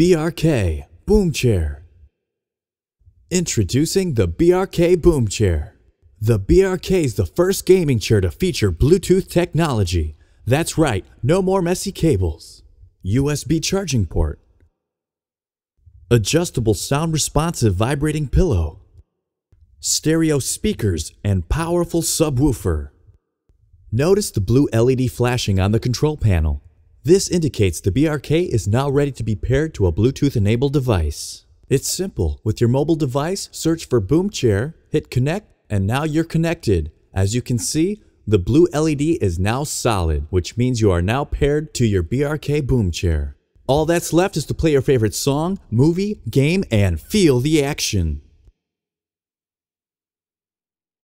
BRK Boom Chair Introducing the BRK Boom Chair. The BRK is the first gaming chair to feature Bluetooth technology. That's right, no more messy cables. USB charging port. Adjustable sound responsive vibrating pillow. Stereo speakers and powerful subwoofer. Notice the blue LED flashing on the control panel. This indicates the BRK is now ready to be paired to a Bluetooth-enabled device. It's simple. With your mobile device, search for Boom Chair, hit connect, and now you're connected. As you can see, the blue LED is now solid, which means you are now paired to your BRK Boom Chair. All that's left is to play your favorite song, movie, game, and feel the action.